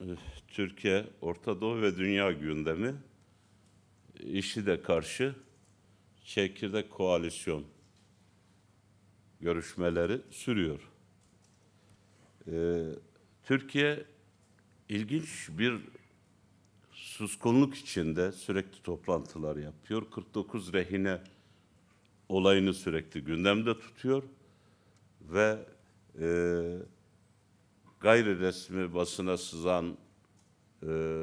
Eh, Türkiye, Orta Doğu ve dünya gündemi işi de karşı çekirdek koalisyon görüşmeleri sürüyor. Ee, Türkiye ilginç bir suskunluk içinde sürekli toplantılar yapıyor. 49 rehine olayını sürekli gündemde tutuyor ve eee eh, gayri resmi basına sızan e,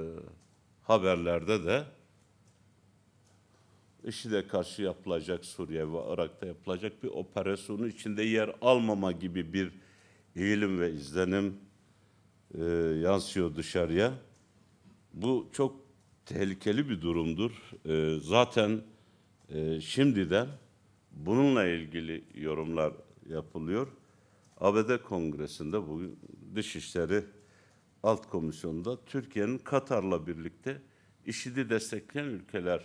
haberlerde de IŞİD'e karşı yapılacak Suriye ve Irak'ta yapılacak bir operasyonun içinde yer almama gibi bir eğilim ve izlenim e, yansıyor dışarıya. Bu çok tehlikeli bir durumdur. E, zaten e, şimdiden bununla ilgili yorumlar yapılıyor. ABD Kongresi'nde bugün Dışişleri Alt Komisyonu'nda Türkiye'nin Katar'la birlikte IŞİD'i destekleyen ülkeler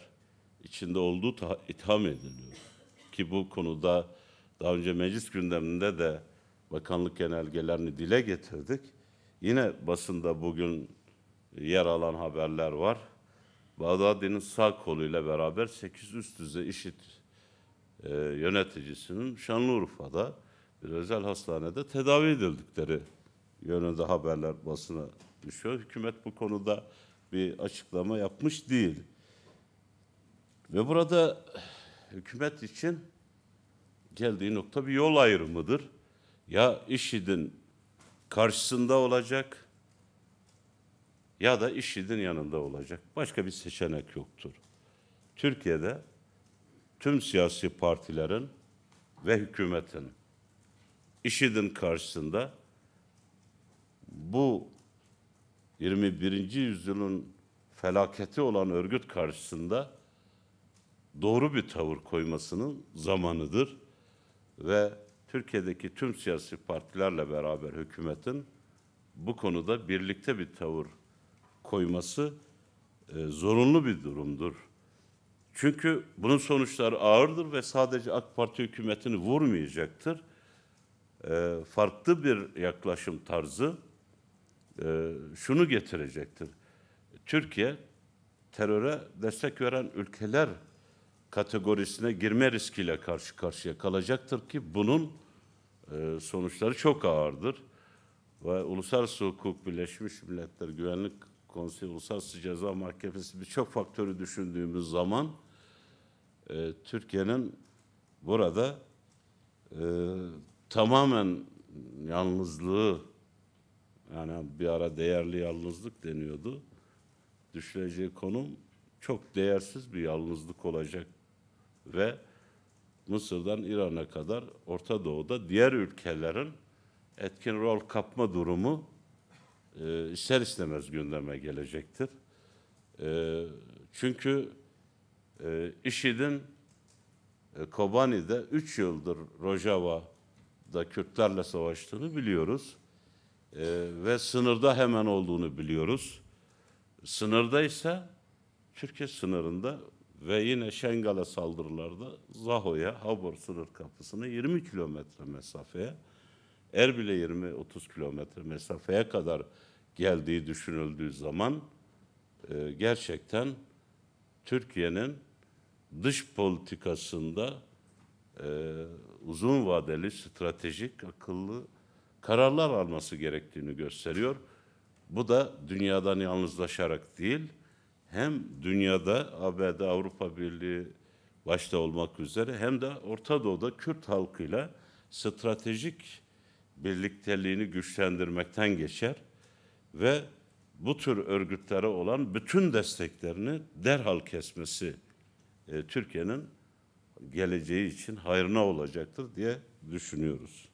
içinde olduğu itham ediliyor. Ki bu konuda daha önce meclis gündeminde de bakanlık genelgelerini dile getirdik. Yine basında bugün yer alan haberler var. Bağdadi'nin sağ koluyla beraber 8 üst düzey IŞİD e, yöneticisinin Şanlıurfa'da bir özel hastanede tedavi edildikleri yönünde haberler basına düşüyor. Hükümet bu konuda bir açıklama yapmış değil. Ve burada hükümet için geldiği nokta bir yol ayrımıdır. Ya IŞİD'in karşısında olacak ya da IŞİD'in yanında olacak. Başka bir seçenek yoktur. Türkiye'de tüm siyasi partilerin ve hükümetin IŞİD'in karşısında bu 21. yüzyılın felaketi olan örgüt karşısında doğru bir tavır koymasının zamanıdır ve Türkiye'deki tüm siyasi partilerle beraber hükümetin bu konuda birlikte bir tavır koyması e, zorunlu bir durumdur. Çünkü bunun sonuçları ağırdır ve sadece AK Parti hükümetini vurmayacaktır. E, farklı bir yaklaşım tarzı e, şunu getirecektir. Türkiye teröre destek veren ülkeler kategorisine girme riskiyle karşı karşıya kalacaktır ki bunun e, sonuçları çok ağırdır. Ve uluslararası hukuk, Birleşmiş Milletler Güvenlik Konseyi, Uluslararası Ceza Mahkemesi birçok faktörü düşündüğümüz zaman e, Türkiye'nin burada e, tamamen yalnızlığı yani bir ara değerli yalnızlık deniyordu. Düşüleceği konum çok değersiz bir yalnızlık olacak ve Mısır'dan İran'a kadar Orta Doğu'da diğer ülkelerin etkin rol kapma durumu e, ister istemez gündeme gelecektir. E, çünkü e, IŞİD'in e, Kobani'de 3 yıldır Rojava'da Kürtlerle savaştığını biliyoruz e, ve sınırda hemen olduğunu biliyoruz. Sınırda ise Türkiye sınırında ve yine Şengal'e saldırılarda Zaho'ya, Habor sınır kapısını 20 kilometre mesafeye, Erbil'e 20-30 kilometre mesafeye kadar geldiği düşünüldüğü zaman e, gerçekten Türkiye'nin dış politikasında e, uzun vadeli, stratejik, akıllı kararlar alması gerektiğini gösteriyor. Bu da dünyadan yalnızlaşarak değil, hem dünyada ABD, Avrupa Birliği başta olmak üzere hem de Orta Doğu'da Kürt halkıyla stratejik birlikteliğini güçlendirmekten geçer ve bu tür örgütlere olan bütün desteklerini derhal kesmesi e, Türkiye'nin geleceği için hayrına olacaktır diye düşünüyoruz.